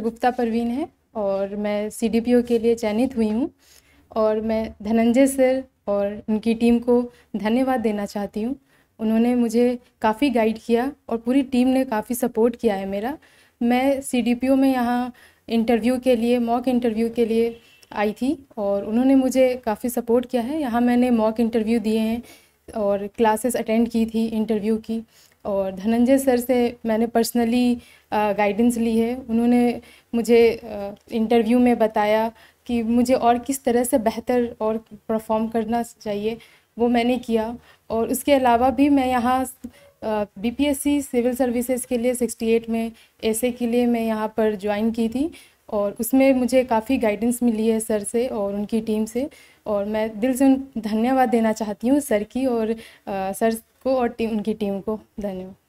गुप्ता परवीन है और मैं सी के लिए चयनित हुई हूँ और मैं धनंजय सर और उनकी टीम को धन्यवाद देना चाहती हूँ उन्होंने मुझे काफ़ी गाइड किया और पूरी टीम ने काफ़ी सपोर्ट किया है मेरा मैं सी में यहाँ इंटरव्यू के लिए मॉक इंटरव्यू के लिए आई थी और उन्होंने मुझे काफ़ी सपोर्ट किया है यहाँ मैंने मॉक इंटरव्यू दिए हैं और क्लासेस अटेंड की थी इंटरव्यू की और धनंजय सर से मैंने पर्सनली गाइडेंस ली है उन्होंने मुझे इंटरव्यू में बताया कि मुझे और किस तरह से बेहतर और परफॉर्म करना चाहिए वो मैंने किया और उसके अलावा भी मैं यहाँ बीपीएससी सिविल सर्विसेज के लिए 68 में ऐसे के लिए मैं यहाँ पर ज्वाइन की थी और उसमें मुझे काफ़ी गाइडेंस मिली है सर से और उनकी टीम से और मैं दिल से उन धन्यवाद देना चाहती हूँ सर की और आ, सर को और टीम उनकी टीम को धन्यवाद